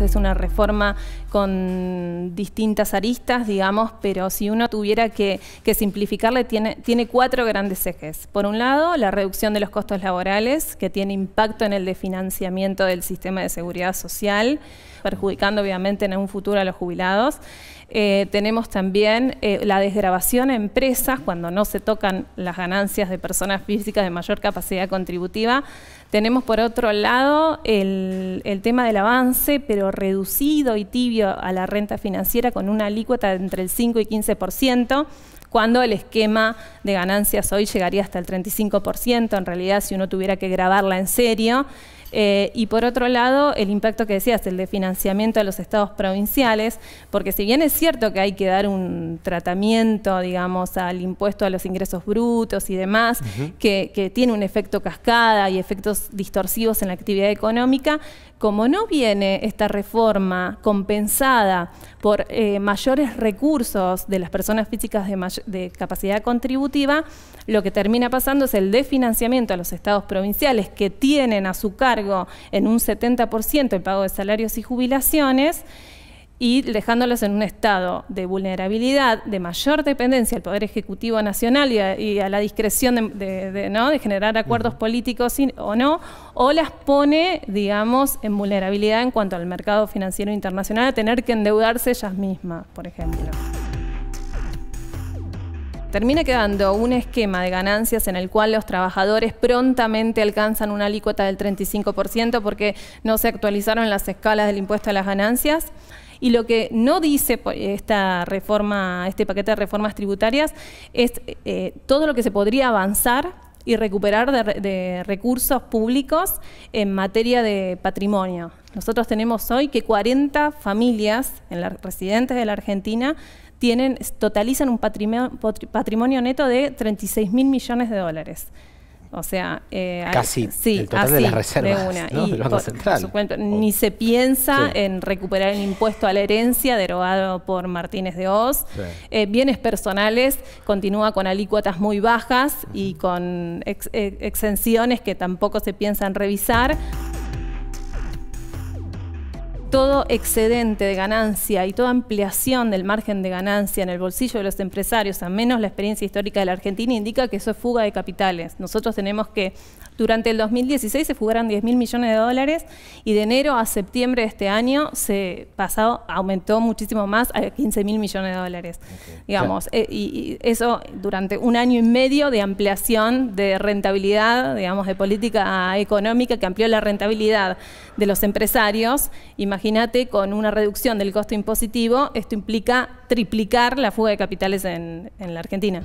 Es una reforma con distintas aristas, digamos, pero si uno tuviera que, simplificarle, tiene, tiene cuatro grandes ejes. Por un lado, la reducción de los costos laborales, que tiene impacto en el desfinanciamiento del sistema de seguridad social, perjudicando obviamente en un futuro a los jubilados. Eh, tenemos también eh, la desgrabación a empresas cuando no se tocan las ganancias de personas físicas de mayor capacidad contributiva. Tenemos por otro lado el tema del avance, pero reducido y tibio a la renta financiera con una alícuota entre el 5 y 15%, cuando el esquema de ganancias hoy llegaría hasta el 35%, en realidad si uno tuviera que grabarla en serio. Eh, y por otro lado, el impacto que decías, el de financiamiento a los estados provinciales, porque si bien es cierto que hay que dar un tratamiento, digamos, al impuesto a los ingresos brutos y demás, que, tiene un efecto cascada y efectos distorsivos en la actividad económica, como no viene esta reforma compensada por eh, mayores recursos de las personas físicas de, capacidad contributiva, lo que termina pasando es el desfinanciamiento a los estados provinciales que tienen a su cargo en un 70% el pago de salarios y jubilaciones y dejándolos en un estado de vulnerabilidad, de mayor dependencia al Poder Ejecutivo Nacional y a, la discreción de, ¿no? generar acuerdos políticos o no, o las pone, digamos, en vulnerabilidad en cuanto al mercado financiero internacional, a tener que endeudarse ellas mismas, por ejemplo. Termina quedando un esquema de ganancias en el cual los trabajadores prontamente alcanzan una alícuota del 35% porque no se actualizaron las escalas del impuesto a las ganancias. Y lo que no dice esta reforma, este paquete de reformas tributarias es eh, todo lo que se podría avanzar y recuperar de, recursos públicos en materia de patrimonio. Nosotros tenemos hoy que 40 familias en residentes de la Argentina tienen, totalizan un patrimonio, patrimonio neto de 36 mil millones de dólares. O sea, eh, casi el total de las reservas ni se piensa en recuperar el impuesto a la herencia derogado por Martínez de Oz. Eh, bienes personales continúa con alícuotas muy bajas y con eh, exenciones que tampoco se piensan revisar todo excedente de ganancia y toda ampliación del margen de ganancia en el bolsillo de los empresarios, a menos la experiencia histórica de la Argentina, indica que eso es fuga de capitales. Nosotros tenemos que, durante el 2016 se fugaron 10 mil millones de dólares y de enero a septiembre de este año se pasado, aumentó muchísimo más a 15 mil millones de dólares. Digamos, eh, y, eso durante un año y medio de ampliación de rentabilidad, digamos, de política económica que amplió la rentabilidad de los empresarios. y imagínate, con una reducción del costo impositivo, esto implica triplicar la fuga de capitales en, en la Argentina.